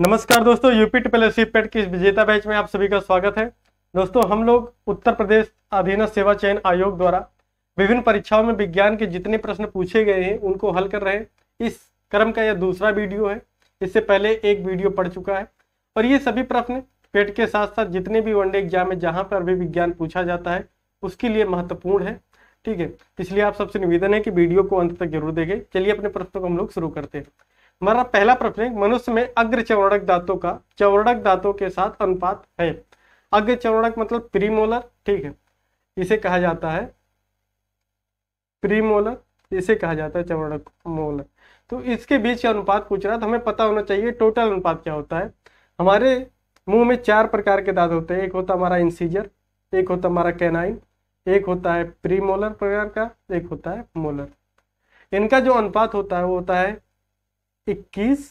नमस्कार दोस्तों UP triple पेट की विजेता बैच में आप सभी का स्वागत है दोस्तों हम लोग उत्तर प्रदेश अधीन सेवा चयन आयोग द्वारा विभिन्न परीक्षाओं में विज्ञान के जितने प्रश्न पूछे गए हैं उनको हल कर रहे हैं इस क्रम का यह दूसरा वीडियो है इससे पहले एक वीडियो पढ़ चुका है और ये सभी प्रश्न पेट के साथ साथ जितने भी वनडे एग्जाम में जहाँ पर भी विज्ञान पूछा जाता है उसके लिए महत्वपूर्ण है ठीक है इसलिए आप सबसे निवेदन है कि वीडियो को अंत तक जरूर देखें चलिए अपने प्रश्नों को हम लोग शुरू करते हैं हमारा पहला प्रश्न मनुष्य में अग्र चवर्णक दांतों का चवर्णक दांतों के साथ अनुपात है अग्र चवर्णक मतलब प्रीमोलर ठीक है इसे कहा जाता है प्रीमोलर इसे कहा जाता है चवर्णक मोलर तो इसके बीच का अनुपात पूछ रहा तो हमें पता होना चाहिए टोटल अनुपात क्या होता है हमारे मुंह में चार प्रकार के दांत होते हैं एक होता हमारा इंसीजर एक होता हमारा कैनाइन एक होता है प्रीमोलर प्रकार का एक होता है मोलर इनका जो अनुपात होता है वो होता है इक्कीस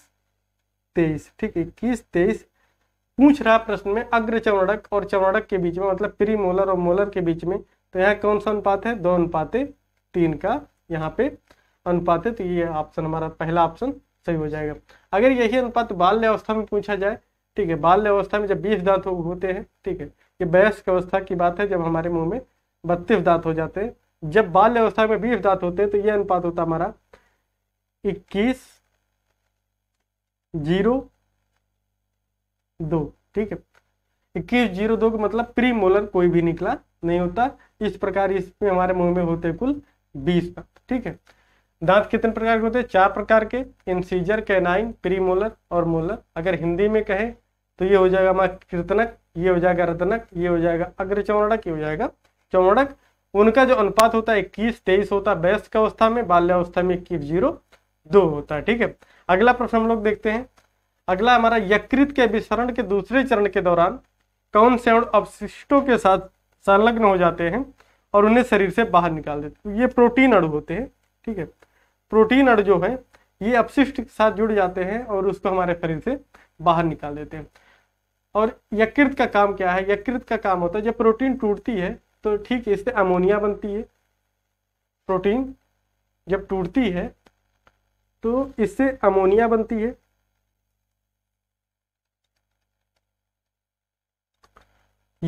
तेईस ठीक इक्कीस तेईस पूछ रहा प्रश्न में अग्र चवर्णक और चवर्णक के बीच में मतलब प्री मोलर और मोलर के बीच में तो यह कौन सा अनुपात है दो अनुपात तीन का यहाँ पे अनुपात है तो ये ऑप्शन हमारा पहला ऑप्शन सही हो जाएगा अगर यही अनुपात बाल्य अवस्था में पूछा जाए ठीक है बाल्य अवस्था में जब बीस दांत हो, होते हैं ठीक है ये वयस्क अवस्था की बात है जब हमारे मुंह में बत्तीस दांत हो जाते हैं जब बाल्य अवस्था में बीस दांत होते हैं तो ये अनुपात होता हमारा इक्कीस जीरो दो ठीक है इक्कीस जीरो दो का मतलब प्री मोलर कोई भी निकला नहीं होता इस प्रकार इसमें हमारे मुंह में होते कुल बीस ठीक है दांत कितने प्रकार के होते हैं चार प्रकार के इंसीजर कैनाइन प्री मोलर और मोलर अगर हिंदी में कहें तो ये हो जाएगा हमारा कृतनक ये हो जाएगा रतनक ये हो जाएगा अग्र चौड़क ये हो जाएगा चौड़क उनका जो अनुपात होता है इक्कीस तेईस होता है वयस्क अवस्था में बाल्यावस्था में इक्कीस जीरो दो होता है ठीक है अगला प्रश्न हम लोग देखते हैं अगला हमारा यकृत के अभिसरण के दूसरे चरण के दौरान कौन से अणु अपशिष्टों के साथ संलग्न हो जाते हैं और उन्हें शरीर से बाहर निकाल देते हैं तो ये प्रोटीन अणु होते हैं ठीक है प्रोटीन अणु जो है ये अपशिष्ट के साथ जुड़ जाते हैं और उसको हमारे शरीर से बाहर निकाल देते हैं और यकृत का काम क्या है यकृत का काम होता है जब प्रोटीन टूटती है तो ठीक है इससे अमोनिया बनती है प्रोटीन जब टूटती है तो इससे अमोनिया बनती है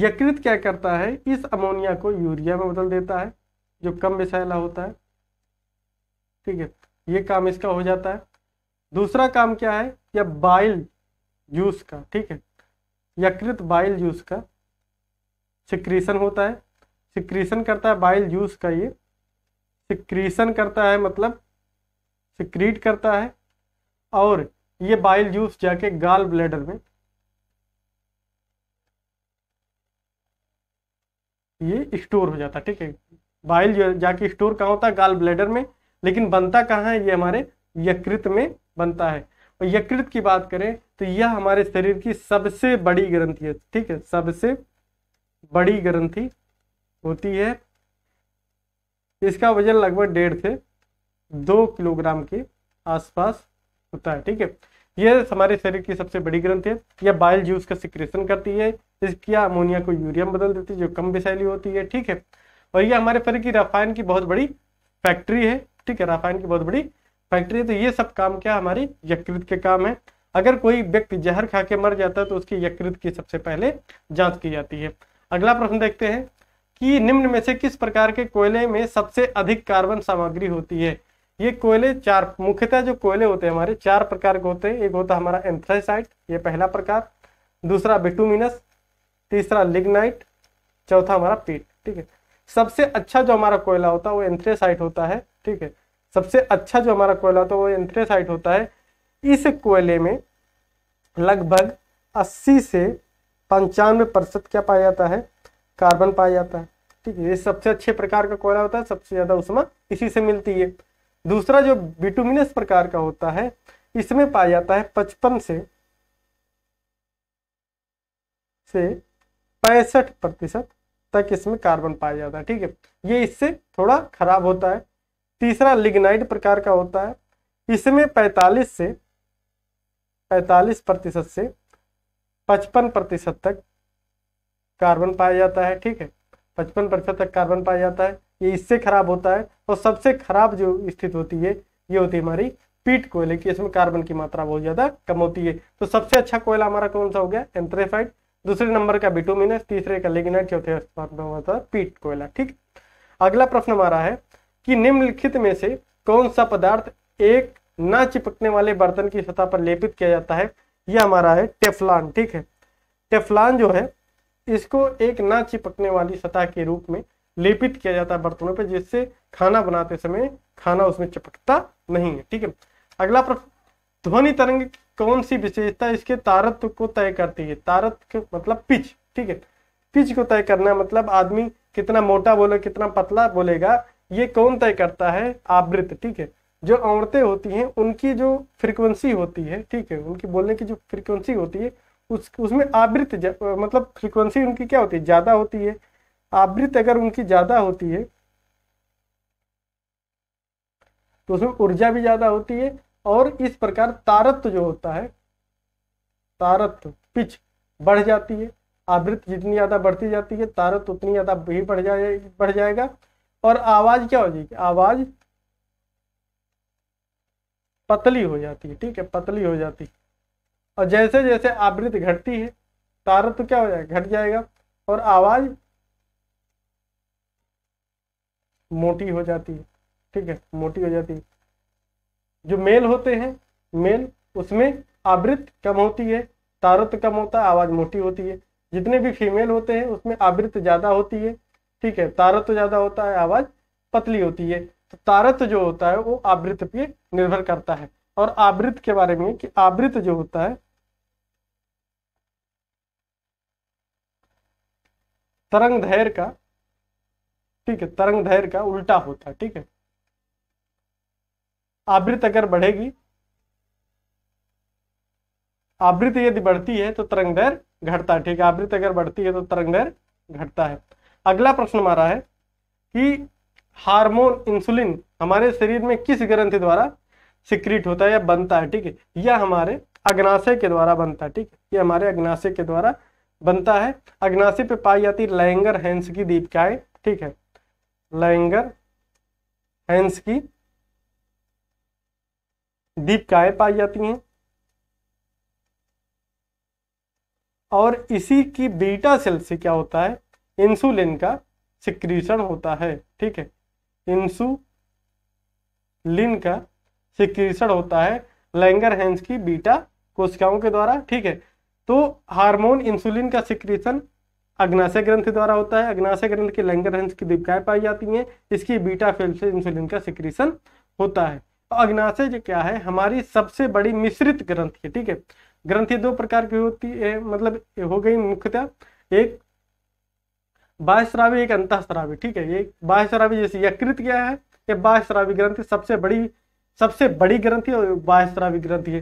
यकृत क्या करता है इस अमोनिया को यूरिया में बदल देता है जो कम मिसाइला होता है ठीक है ये काम इसका हो जाता है दूसरा काम क्या है या बाइल जूस का ठीक है यकृत बाइल जूस का सिक्रीसन होता है सिक्रीसन करता है बाइल जूस का ये सिक्रीशन करता है मतलब सिक्रीट करता है और ये बाइल जूस जाके गाल ब्लैडर में ये स्टोर हो जाता है ठीक है बाइल जो जाके स्टोर कहाँ होता है गाल ब्लैडर में लेकिन बनता कहाँ है ये हमारे यकृत में बनता है और यकृत की बात करें तो यह हमारे शरीर की सबसे बड़ी ग्रंथि है ठीक है सबसे बड़ी ग्रंथि होती है इसका वजन लगभग डेढ़ से दो किलोग्राम के आसपास होता है ठीक है यह हमारे शरीर की सबसे बड़ी ग्रंथ है यह बाइल जूस का सिक्रेशन करती है इसकी अमोनिया को यूरिया बदल देती है जो कम विशैली होती है ठीक है और यह हमारे शरीर की रफाइन की बहुत बड़ी फैक्ट्री है ठीक है रफाइन की बहुत बड़ी फैक्ट्री है तो ये सब काम क्या हमारी यकृत के काम है अगर कोई व्यक्ति जहर खा के मर जाता है तो उसकी यकृत की सबसे पहले जांच की जाती है अगला प्रश्न देखते हैं कि निम्न में से किस प्रकार के कोयले में सबसे अधिक कार्बन सामग्री होती है ये कोयले चार मुख्यतः जो कोयले होते हैं हमारे चार प्रकार के होते हैं एक होता है हमारा एंथ्रेसाइट ये पहला प्रकार दूसरा बिटूमिनस तीसरा लिग्नाइट चौथा हमारा पीट ठीक है सबसे अच्छा जो हमारा कोयला होता है वो एंथ्रेसाइट होता है ठीक है सबसे अच्छा जो हमारा कोयला होता है वो एंथ्रेसाइट होता है इस कोयले में लगभग अस्सी से पंचानवे प्रतिशत क्या पाया जाता है कार्बन पाया जाता है ठीक है ये सबसे अच्छे प्रकार का कोयला होता है सबसे ज़्यादा उसमें इसी से मिलती है दूसरा जो बिटुमिनस प्रकार का होता है इसमें पाया जाता है पचपन से से पैंसठ प्रतिशत तक इसमें कार्बन पाया जाता है ठीक है ये इससे थोड़ा खराब होता है तीसरा लिग्नाइट प्रकार का होता है इसमें 45 से 45 प्रतिशत से 55 प्रतिशत तक कार्बन पाया जाता है ठीक है 55 प्रतिशत तक कार्बन पाया जाता है ये इससे खराब होता है और सबसे खराब जो स्थिति होती है ये होती है हमारी पीट कोयले की इसमें कार्बन की मात्रा बहुत ज़्यादा कम होती है तो सबसे अच्छा कोयला हमारा कौन सा हो गया एंथ्रेसाइट दूसरे नंबर का बिटोमिनस तीसरे का लेगिनाइट चौथे पीट कोयला ठीक अगला प्रश्न हमारा है कि निम्नलिखित में से कौन सा पदार्थ एक ना चिपकने वाले बर्तन की सतह पर लेपित किया जाता है यह हमारा है टेफलान ठीक है टेफलान जो है इसको एक ना चिपकने वाली सतह के रूप में लेपित किया जाता है बर्तनों पर जिससे खाना बनाते समय खाना उसमें चिपकता नहीं है ठीक है अगला प्रश्न ध्वनि तरंग कौन सी विशेषता इसके तारत्व को तय करती है तारत्व मतलब पिच ठीक है पिच को तय करना मतलब आदमी कितना मोटा बोले कितना पतला बोलेगा ये कौन तय करता है आवृत ठीक है जो औरतें होती हैं उनकी जो फ्रिक्वेंसी होती है ठीक है उनकी बोलने की जो फ्रिक्वेंसी होती है उस उसमें आवृत मतलब फ्रिक्वेंसी उनकी क्या होती है ज़्यादा होती है आवृत अगर उनकी ज़्यादा होती है तो उसमें ऊर्जा भी ज़्यादा होती है और इस प्रकार तारत्व जो होता है तारत्व पिच बढ़ जाती है आवृत्त जितनी ज़्यादा बढ़ती जाती है तारत्व उतनी ज़्यादा भी बढ़ जाए बढ़ जाएगा और आवाज़ क्या हो जाएगी आवाज़ पतली हो जाती है ठीक है पतली हो जाती है और जैसे जैसे आवृत घटती है तारत्व क्या हो जाएगा घट जाएगा और आवाज़ मोटी हो जाती है ठीक है मोटी हो जाती है जो मेल होते हैं मेल उसमें आवृत्त कम होती है तारत कम होता है आवाज़ मोटी होती है जितने भी फीमेल होते हैं उसमें आवृत्त ज़्यादा होती है ठीक है तारत ज़्यादा होता है आवाज़ पतली होती है तो तारत जो होता है वो आवृत्त पे निर्भर करता है और आवृत्त के बारे में कि आवृत्त जो होता है तरंग धैर्य का ठीक है तरंग धैर्य का उल्टा होता है ठीक है आवृत अगर बढ़ेगी आवृत यदि बढ़ती है तो तरंग धैर्य घटता है ठीक है आवृत अगर बढ़ती है तो तरंग धैर्य घटता है अगला प्रश्न हमारा है कि हार्मोन इंसुलिन हमारे शरीर में किस ग्रंथि द्वारा सिक्रीट होता है या बनता है ठीक है यह हमारे अग्नाशय के द्वारा बनता है ठीक है यह हमारे अग्नाशय के द्वारा बनता है अग्नाशय पे पाई जाती है लैंगर हैंस की दीपिकाएं ठीक है लैंगर हैंस की दीपकाएँ पाई जाती हैं और इसी की बीटा सेल से क्या होता है इंसुलिन का सिक्रीशन होता है ठीक है इंसुलिन का सिक्रीशन होता है लैंगर हैंस की बीटा कोशिकाओं के द्वारा ठीक है तो हार्मोन इंसुलिन का सिक्रीशन अग्नाशय ग्रंथ द्वारा होता है अग्नाशय ग्रंथ के हंस की दीपिकाएं पाई जाती हैं इसकी बीटा फेल से इंसुलिन का सिक्रीशन होता है तो अग्नाशय जो क्या है हमारी सबसे बड़ी मिश्रित है ठीक है ग्रंथि दो प्रकार की होती है मतलब हो गई मुख्यतः एक बाह्यश्रावी एक अंतःश्रावी ठीक है ये बाह्यश्रावी जैसे यकृत क्या है ये बाह्यश्रावी ग्रंथि सबसे बड़ी सबसे बड़ी ग्रंथि और बाह्यश्रावी ग्रंथि है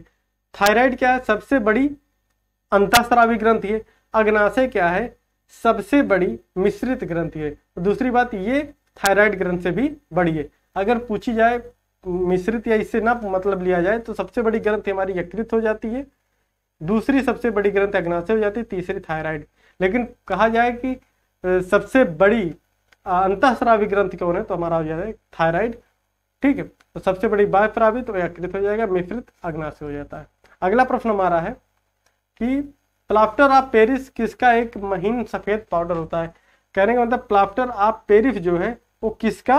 थायराइड क्या है सबसे बड़ी अंतःश्रावी ग्रंथि है अग्नाशय क्या है सबसे बड़ी मिश्रित ग्रंथि है दूसरी बात ये थायराइड ग्रंथ से भी बड़ी है अगर पूछी जाए मिश्रित या इससे ना मतलब लिया जाए तो सबसे बड़ी ग्रंथ हमारी यकृत हो जाती है दूसरी सबसे बड़ी ग्रंथ अग्नाशय हो जाती है तीसरी थायराइड लेकिन कहा जाए कि सबसे बड़ी अंतःस्रावी ग्रंथ कौन है तो हमारा हो जाता है थायराइड ठीक है तो सबसे बड़ी बायस्रावी तो यकृत हो जाएगा मिश्रित अग्नाशय हो जाता है अगला प्रश्न हमारा है कि प्लाफ्टर ऑफ पेरिस किसका एक महीन सफ़ेद पाउडर होता है कहने का मतलब प्लाफ्टर ऑफ पेरिस जो है वो किसका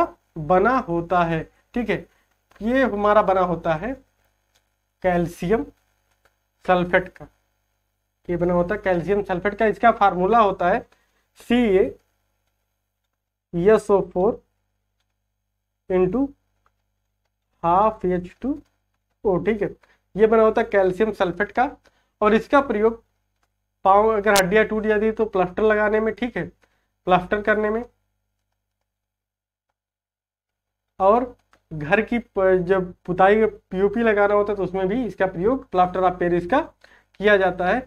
बना होता है ठीक है ये हमारा बना होता है कैल्शियम सल्फेट का ये बना होता है कैल्शियम सल्फेट का इसका फार्मूला होता है C S O four into half H two O ठीक है ये बना होता है कैल्शियम सल्फेट का और इसका प्रयोग पाँव अगर हड्डियाँ टूट जाती तो प्लास्टर लगाने में ठीक है प्लास्टर करने में और घर की जब पुताई पीओपी लगाना होता है तो उसमें भी इसका प्रयोग प्लास्टर ऑफ पेरिस का किया जाता है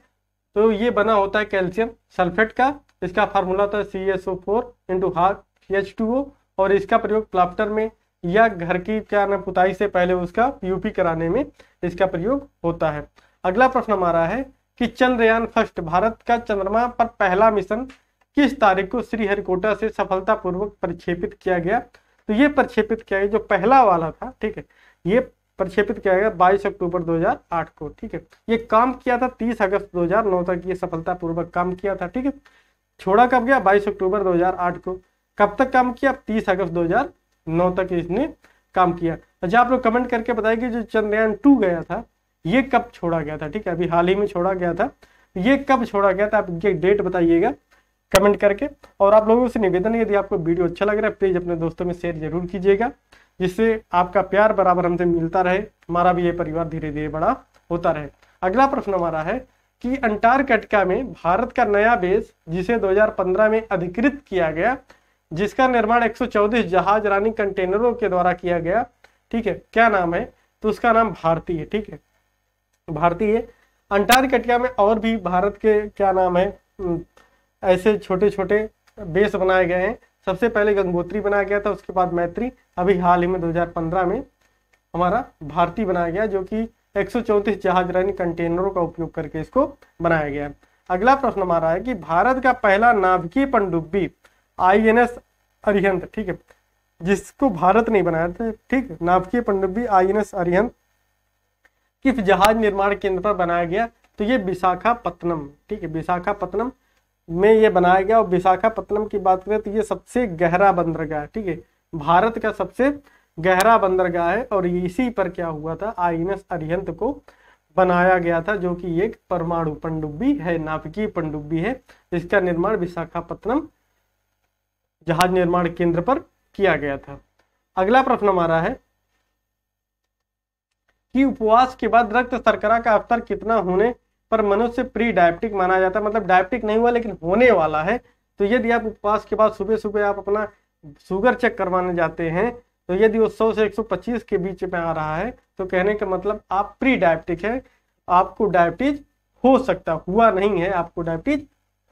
तो ये बना होता है कैल्शियम सल्फेट का इसका फार्मूला था C S O four into C H two O और इसका प्रयोग प्लास्टर में या घर की क्या ना पुताई से पहले उसका पी कराने में इसका प्रयोग होता है अगला प्रश्न हमारा है कि चंद्रयान फर्स्ट भारत का चंद्रमा पर पहला मिशन किस तारीख को श्रीहरिकोटा से सफलतापूर्वक प्रक्षेपित किया गया तो ये प्रक्षेपित किया गया जो पहला वाला था ठीक है ये प्रक्षेपित किया गया 22 अक्टूबर 2008 को ठीक है ये काम किया था 30 अगस्त 2009 तक ये सफलतापूर्वक काम किया था ठीक है छोड़ा कब गया 22 अक्टूबर 2008 को कब तक काम किया 30 अगस्त 2009 तक इसने काम किया अच्छा आप लोग कमेंट करके बताएंगे जो चंद्रयान टू गया था ये कब छोड़ा गया था ठीक है अभी हाल ही में छोड़ा गया था ये कब छोड़ा गया था आप ये डेट बताइएगा कमेंट करके और आप लोगों से निवेदन यदि आपको वीडियो अच्छा लग रहा है प्लीज अपने दोस्तों में शेयर जरूर कीजिएगा जिससे आपका प्यार बराबर हमसे मिलता रहे हमारा भी ये परिवार धीरे धीरे बड़ा होता रहे अगला प्रश्न हमारा है कि अंटार्कटिका में भारत का नया बेस जिसे 2015 में अधिकृत किया गया जिसका निर्माण 114 जहाज रानी कंटेनरों के द्वारा किया गया ठीक है क्या नाम है तो उसका नाम भारती है ठीक है भारतीय अंटार्कटिका में और भी भारत के क्या नाम है ऐसे छोटे छोटे बेस बनाए गए हैं सबसे पहले गंगोत्री बनाया गया था उसके बाद मैत्री अभी हाल ही में 2015 में हमारा भारती बनाया गया जो कि एक जहाज रानी कंटेनरों का उपयोग करके इसको बनाया गया अगला प्रश्न हमारा है कि भारत का पहला नाभिकीय पनडुब्बी आई एन एस अरिहंत ठीक है जिसको भारत नहीं बनाया था ठीक नाभिकीय पनडुब्बी आई एन एस अरिहंत किस जहाज निर्माण केंद्र पर बनाया गया तो ये विशाखापत्तनम ठीक है विशाखापत्तनम में ये बनाया गया और विशाखापत्तनम की बात करें तो ये सबसे गहरा बंदरगाह ठीक है भारत का सबसे गहरा बंदरगाह है और इसी पर क्या हुआ था आई एन एस अरिहंत को बनाया गया था जो कि एक परमाणु पनडुब्बी है नाभिकीय पनडुब्बी है इसका निर्माण विशाखापत्तनम जहाज निर्माण केंद्र पर किया गया था अगला प्रश्न हमारा है कि उपवास के बाद रक्त शर्करा का अवतर कितना होने पर मनुष्य प्री डायबिटिक माना जाता है मतलब डायबिटिक नहीं हुआ लेकिन होने वाला है तो यदि आप उपवास के बाद सुबह सुबह आप अपना शुगर चेक करवाने जाते हैं तो यदि वो सौ से 125 के बीच में आ रहा है तो कहने का मतलब आप प्री डायबिटिक है आपको डायबिटीज हो सकता हुआ नहीं है आपको डायबिटीज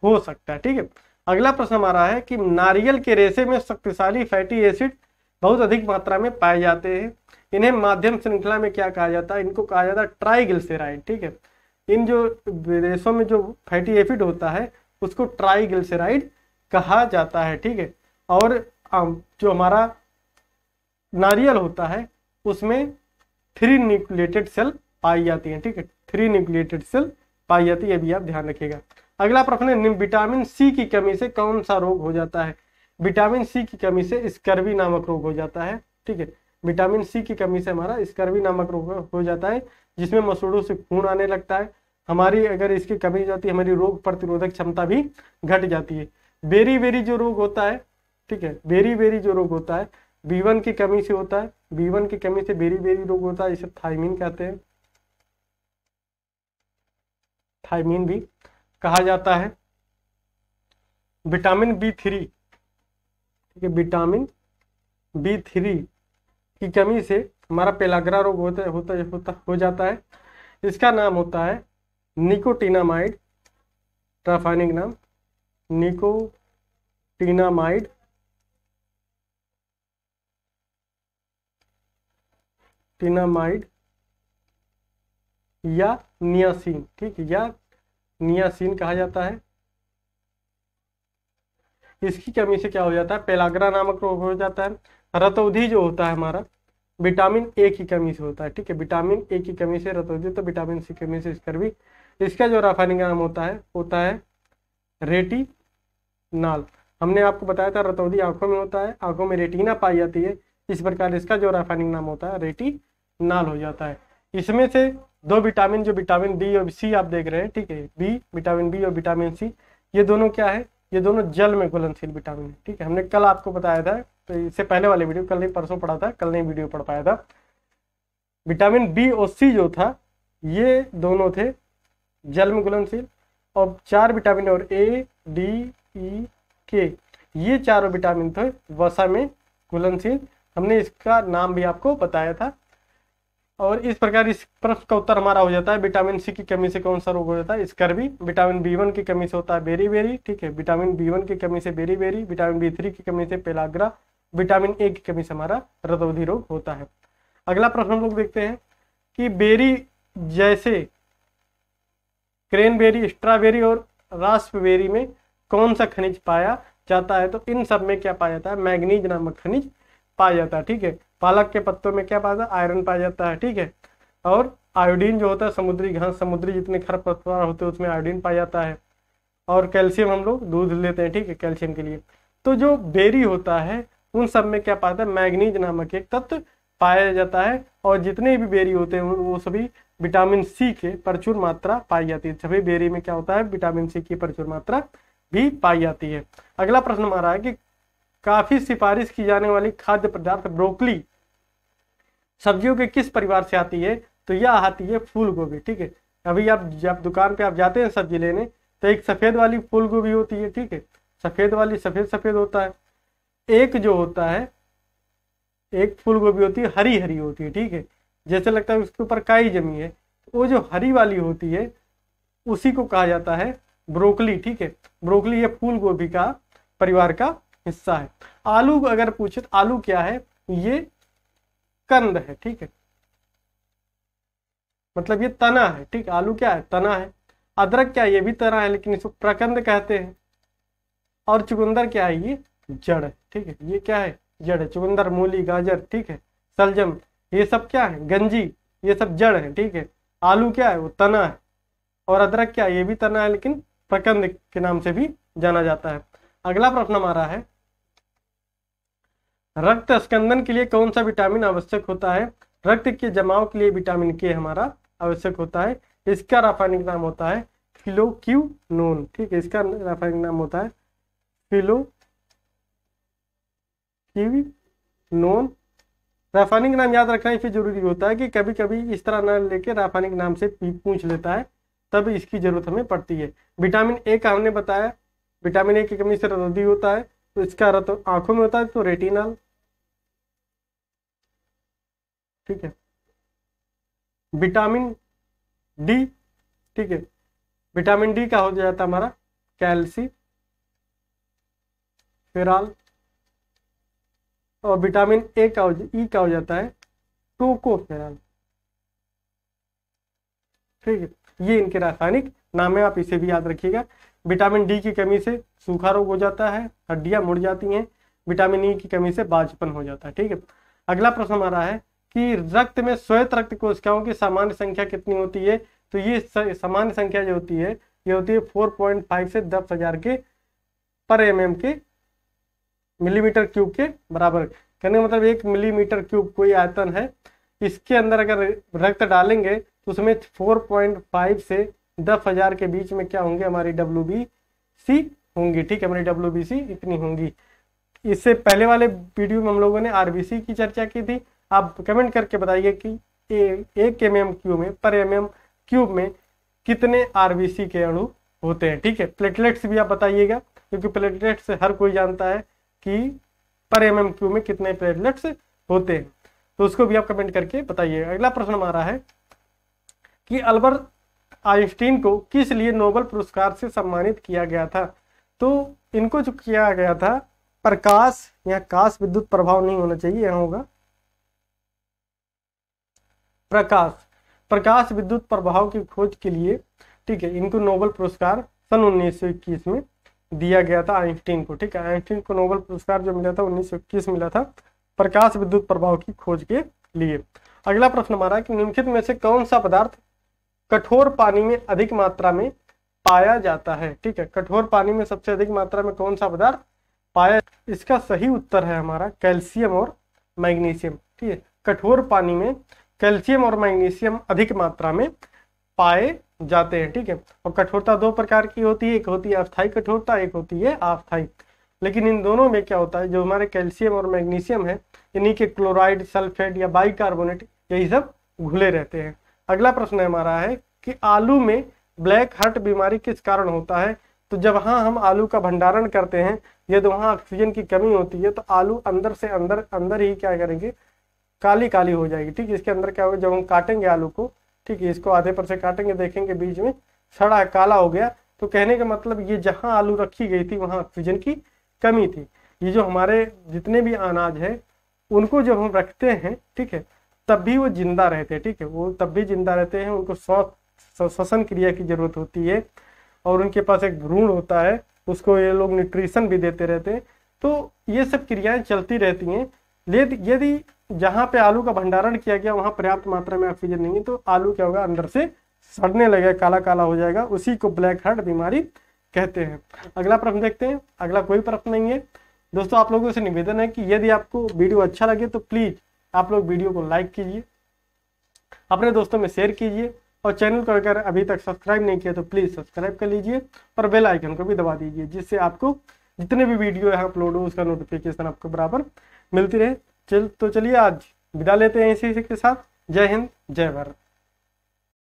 हो सकता है ठीक है अगला प्रश्न हमारा है कि नारियल के रेसे में शक्तिशाली फैटी एसिड बहुत अधिक मात्रा में पाए जाते हैं इन्हें माध्यम श्रृंखला में क्या कहा जाता है इनको कहा जाता है ट्राइग्लिसराइड ठीक है इन जो विदेशों में जो फैटी एफिड होता है उसको ट्राइग्लिसराइड कहा जाता है ठीक है और जो हमारा नारियल होता है उसमें थ्री न्यूक्लिएटेड सेल पाई जाती है ठीक है थ्री न्यूक्लिएटेड सेल पाई जाती है भी आप ध्यान रखिएगा अगला प्रश्न है विटामिन सी की कमी से कौन सा रोग हो जाता है विटामिन सी की कमी से स्कर्वी नामक रोग हो जाता है ठीक है विटामिन सी की कमी से हमारा स्कर्वी नामक रोग हो जाता है जिसमें मसूड़ों से खून आने लगता है हमारी अगर इसकी कमी हो जाती है हमारी रोग प्रतिरोधक क्षमता भी घट जाती है बेरी बेरी जो रोग होता है ठीक है बेरी बेरी जो रोग होता है बीवन की कमी से होता है बीवन की कमी से बेरी बेरी रोग होता है इसे थाइमिन कहते हैं थाइमिन भी कहा जाता है विटामिन बी थ्री ठीक है विटामिन बी थ्री की कमी से हमारा पेलाग्रा रोग होता होता होता हो जाता है इसका नाम होता है निकोटीनामाइड रासायनिक नाम निकोटीनामाइड टीनामाइड या नियासीन ठीक या नियासीन कहा जाता है इसकी कमी से क्या हो जाता है पेलाग्रा नामक रोग हो जाता है रतौधि जो होता है हमारा विटामिन ए की कमी से होता है ठीक है विटामिन ए की कमी से रतौधि तो विटामिन सी कमी से इसका भी इसका जो रासायनिक नाम होता है होता है नाल हमने आपको बताया था रतौदी आंखों में होता है आंखों में रेटिना पाई जाती है इस प्रकार इसका जो रासायनिक नाम होता है नाल हो जाता है इसमें से दो विटामिन जो विटामिन बी और सी आप देख रहे हैं ठीक है बी विटामिन बी और विटामिन सी ये दोनों क्या है ये दोनों जल में घुलनशील विटामिन है ठीक है हमने कल आपको बताया था तो इससे पहले वाले वीडियो कल नहीं परसों पढ़ा था कल नहीं वीडियो पढ़ पाया था विटामिन बी और सी जो था ये दोनों थे जल में घुलनशील और चार विटामिन और ए डी ई के ये चारों विटामिन थे वसा में घुलनशील हमने इसका नाम भी आपको बताया था और इस प्रकार इस प्रश्न का उत्तर हमारा हो जाता है विटामिन सी की कमी से कौन सा रोग हो जाता है स्कर्वी विटामिन बी वन की कमी से होता है बेरी बेरी ठीक है विटामिन बी वन की कमी से beriberi vitamin B three की कमी से पेलाग्रा विटामिन ए की कमी से हमारा रतौधि रोग होता है अगला प्रश्न हम लोग देखते हैं कि बेरी जैसे क्रेनबेरी स्ट्रॉबेरी और रास्पबेरी में कौन सा खनिज पाया जाता है तो इन सब में क्या पाया जाता है मैग्नीज नामक खनिज पाया जाता है ठीक है पालक के पत्तों में क्या पाया जाता है आयरन पाया जाता है ठीक है और आयोडीन जो होता है समुद्री घास समुद्री जितने पतवार होते हैं उसमें आयोडीन पाया जाता है और कैल्शियम हम लोग दूध लेते हैं ठीक है कैल्शियम के लिए तो जो बेरी होता है उन सब में क्या पाता है मैग्नीज नामक एक तत्व पाया जाता है और जितने भी बेरी होते हैं वो सभी विटामिन सी के प्रचुर मात्रा पाई जाती है सभी बेरी में क्या होता है विटामिन सी की प्रचुर मात्रा भी पाई जाती है अगला प्रश्न हमारा है कि काफी सिफारिश की जाने वाली खाद्य पदार्थ ब्रोकली सब्जियों के किस परिवार से आती है तो यह आती है फूल गोभी ठीक है अभी आप जब दुकान पे आप जाते हैं सब्जी लेने तो एक सफ़ेद वाली फूल गोभी होती है ठीक है सफ़ेद वाली सफ़ेद सफ़ेद होता है एक जो होता है एक फूल गोभी होती है हरी हरी होती है ठीक है जैसे लगता है उसके ऊपर काई जमी है तो वो जो हरी वाली होती है उसी को कहा जाता है ब्रोकली ठीक है ब्रोकली ये फूल गोभी का परिवार का हिस्सा है आलू अगर पूछे तो आलू क्या है ये कंद है ठीक है मतलब ये तना है ठीक आलू क्या है तना है अदरक क्या है ये भी तना है लेकिन इसको प्रकंद कहते हैं और चुकंदर क्या है ये जड़ है ठीक है ये क्या है जड़ है चुकंदर मूली गाजर ठीक है सलजम ये सब क्या है गंजी ये सब जड़ है ठीक है आलू क्या है वो तना है और अदरक क्या है ये भी तना है लेकिन प्रकंद के नाम से भी जाना जाता है अगला प्रश्न हमारा है रक्त स्कंदन के लिए कौन सा विटामिन आवश्यक होता है रक्त के जमाव के लिए विटामिन के हमारा आवश्यक होता है इसका रासायनिक नाम होता है फिलो क्यू नोन ठीक है इसका रासायनिक नाम होता है फिलो नोन रासायनिक नाम याद रखना इसे जरूरी होता है कि कभी कभी इस तरह न लेके रासायनिक नाम से पूछ लेता है तब इसकी जरूरत हमें पड़ती है विटामिन ए का हमने बताया विटामिन ए की कमी से रदी होता है तो इसका रत आंखों में होता है तो रेटिनल ठीक है विटामिन डी ठीक है विटामिन डी का हो जाता है हमारा कैल्सी फेराल और विटामिन ए का ई का हो जाता है टोकोफेराल ठीक है ये इनके रासायनिक नाम है आप इसे भी याद रखिएगा विटामिन डी की कमी से सूखा रोग हो जाता है हड्डियां मुड़ जाती हैं विटामिन ई e की कमी से बाजपन हो जाता है ठीक है अगला प्रश्न हमारा है कि रक्त में श्वेत रक्त कोशिकाओं की सामान्य संख्या कितनी होती है तो ये सामान्य संख्या जो होती है ये होती है फोर पॉइंट फाइव से दस हजार के पर एम एम के मिलीमीटर क्यूब के बराबर कहने मतलब एक मिलीमीटर क्यूब कोई आयतन है इसके अंदर अगर रक्त डालेंगे तो उसमें फोर पॉइंट फाइव से दस हजार के बीच में क्या होंगे हमारी डब्ल्यू बी सी होंगी ठीक है हमारी डब्ल्यू बी सी इतनी होंगी इससे पहले वाले वीडियो में हम लोगों ने आरबीसी की चर्चा की थी आप कमेंट करके बताइए कि ए, एक एम एम क्यू में पर एम एम क्यूब में कितने आर के अणु होते हैं ठीक है प्लेटलेट्स भी आप बताइएगा क्योंकि प्लेटलेट्स हर कोई जानता है कि पर एम एम क्यू में कितने प्लेटलेट्स होते हैं तो उसको भी आप कमेंट करके बताइए अगला प्रश्न हमारा है कि अल्बर्ट आइंस्टीन को किस लिए नोबल पुरस्कार से सम्मानित किया गया था तो इनको जो किया गया था प्रकाश यहाँ काश विद्युत प्रभाव नहीं होना चाहिए यहाँ होगा प्रकाश प्रकाश विद्युत प्रभाव की खोज के लिए ठीक है इनको नोबल पुरस्कार सन उन्नीस में दिया गया था आइंस्टीन को ठीक है आइंस्टीन को नोबल पुरस्कार जो मिला था उन्नीस मिला था प्रकाश विद्युत प्रभाव की खोज के लिए अगला प्रश्न हमारा कि निम्नलिखित में से कौन सा पदार्थ कठोर पानी में अधिक मात्रा में पाया जाता है ठीक है कठोर पानी में सबसे अधिक मात्रा में कौन सा पदार्थ पाया इसका सही उत्तर है हमारा कैल्शियम और मैग्नीशियम ठीक है कठोर पानी में कैल्शियम और मैग्नीशियम अधिक मात्रा में पाए जाते हैं ठीक है और कठोरता दो प्रकार की होती है एक होती है अस्थायी कठोरता एक होती है अस्थायी लेकिन इन दोनों में क्या होता है जो हमारे कैल्शियम और मैग्नीशियम है इन्हीं के क्लोराइड सल्फेट या बाइकार्बोनेट यही सब घुले रहते हैं अगला प्रश्न हमारा है कि आलू में ब्लैक हर्ट बीमारी किस कारण होता है तो जब हाँ हम आलू का भंडारण करते हैं यदि वहाँ ऑक्सीजन की कमी होती है तो आलू अंदर से अंदर अंदर ही क्या करेंगे काली काली हो जाएगी ठीक है इसके अंदर क्या होगा जब हम काटेंगे आलू को ठीक है इसको आधे पर से काटेंगे देखेंगे बीच में सड़ा काला हो गया तो कहने का मतलब ये जहाँ आलू रखी गई थी वहाँ ऑक्सीजन की कमी थी ये जो हमारे जितने भी अनाज है उनको जब हम रखते हैं ठीक है तब भी वो जिंदा रहते हैं ठीक है वो तब भी जिंदा रहते हैं उनको श्वसन क्रिया की जरूरत होती है और उनके पास एक भ्रूण होता है उसको ये लोग न्यूट्रिशन भी देते रहते हैं तो ये सब क्रियाएं चलती रहती हैं यदि जहां पे आलू का भंडारण किया गया वहां पर्याप्त मात्रा में ऑक्सीजन नहीं है तो आलू क्या होगा अंदर से सड़ने लगेगा काला काला हो जाएगा उसी को ब्लैक हार्ट बीमारी कहते हैं अगला प्रश्न देखते हैं अगला कोई प्रश्न नहीं है दोस्तों आप लोगों से निवेदन है कि यदि आपको वीडियो अच्छा लगे तो प्लीज़ आप लोग वीडियो को लाइक कीजिए अपने दोस्तों में शेयर कीजिए और चैनल को अगर अभी तक सब्सक्राइब नहीं किया तो प्लीज़ सब्सक्राइब कर लीजिए और बेल आइकन को भी दबा दीजिए जिससे आपको जितने भी वीडियो है अपलोड हो उसका नोटिफिकेशन आपको बराबर मिलती रहे चल तो चलिए आज विदा लेते हैं इसी के साथ जय हिंद जय भारत